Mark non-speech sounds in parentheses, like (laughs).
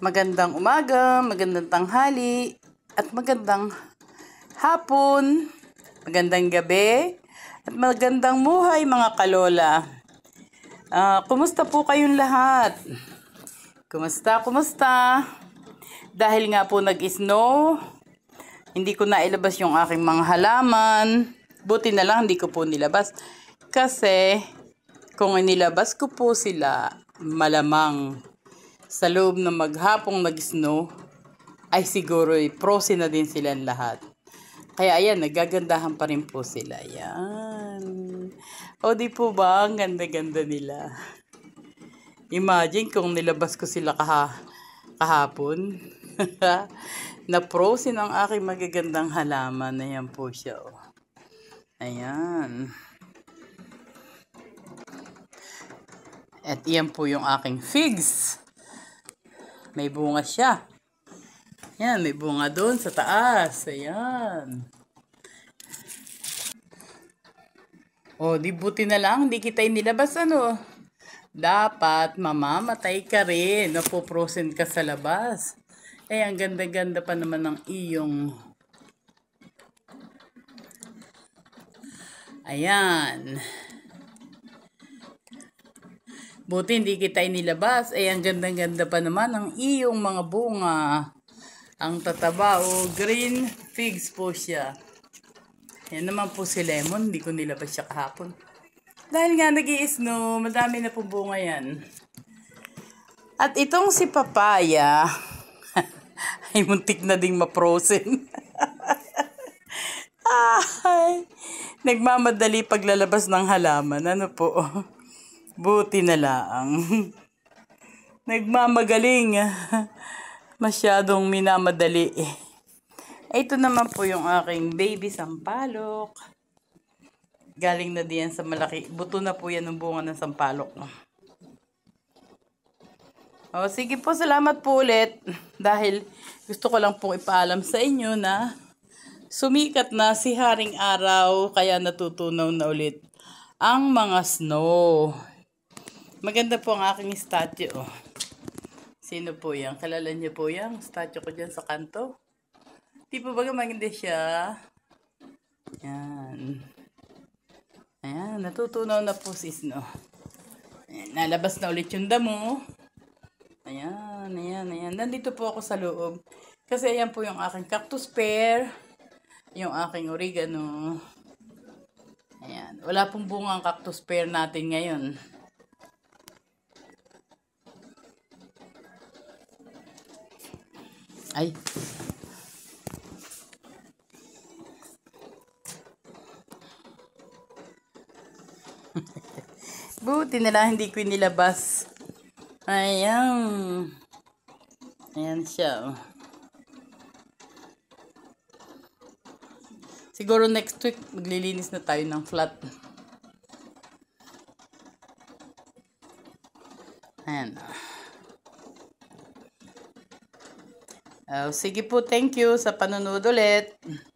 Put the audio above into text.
Magandang umaga, magandang tanghali, at magandang hapon, magandang gabi, at magandang muhay mga kalola. Uh, kumusta po kayong lahat? Kumusta, kumusta? Dahil nga po nag-snow, hindi ko nailabas yung aking mga halaman. Buti na lang hindi ko po nilabas. Kasi kung inilabas ko po sila, malamang sa loob ng maghapong nag-snow, ay siguro ay prosi na din silang lahat. Kaya ayan, nagagandahan pa rin po sila. Ayan. O di po ba, ang ganda-ganda nila. Imagine kung nilabas ko sila kaha kahapon. (laughs) na prosin ang aking magagandang halaman. Ayan po siya. Oh. Ayan. At iyan po yung aking figs. May bunga siya. Ayan, may bunga doon sa taas. Ayan. O, di buti na lang, hindi kita inilabas ano. Dapat mamamatay ka rin. Napoprosen ka sa labas. Eh, ang ganda-ganda pa naman ng iyong... Ayan. Ayan. Buti hindi kita inilabas. Eh, ang gandang-ganda pa naman ang iyong mga bunga. Ang tataba o oh, green figs po siya. Yan naman po si Lemon. Hindi ko nilabas siya kahapon. Dahil nga nag no, madami na po bunga yan. At itong si Papaya, (laughs) ay muntik na ding maprosen. (laughs) ay, nagmamadali paglalabas ng halaman. Ano po? (laughs) Buti na lang. (laughs) Nagmamagaling. (laughs) Masyadong minamadali. Ito naman po yung aking baby sampalok. Galing na diyan sa malaki. Buto na po yan ng bunga ng sampalok. O, sige po, salamat po ulit. Dahil gusto ko lang pong ipaalam sa inyo na sumikat na si Haring Araw kaya natutunaw na ulit ang mga snow. Maganda po ang aking statue. Oh. Sino po yan? Kalala niyo po yan? Statue ko dyan sa kanto. Di po baga maganda siya. Yan. Ayan, natutunaw na po sis, no? Ayan, nalabas na ulit yung damo. Ayan, ayan, ayan. Nandito po ako sa loob. Kasi ayan po yung aking cactus pear. Yung aking oregano. Ayan. Wala pong bunga ang cactus pear natin ngayon. Ay. (laughs) Buti nila hindi ko nilabas. Ayan. Ayan siya. Oh. Siguro next week maglilinis na tayo ng flat. Ayan. Ayan. Oh, sige po, thank you sa panonood ulit.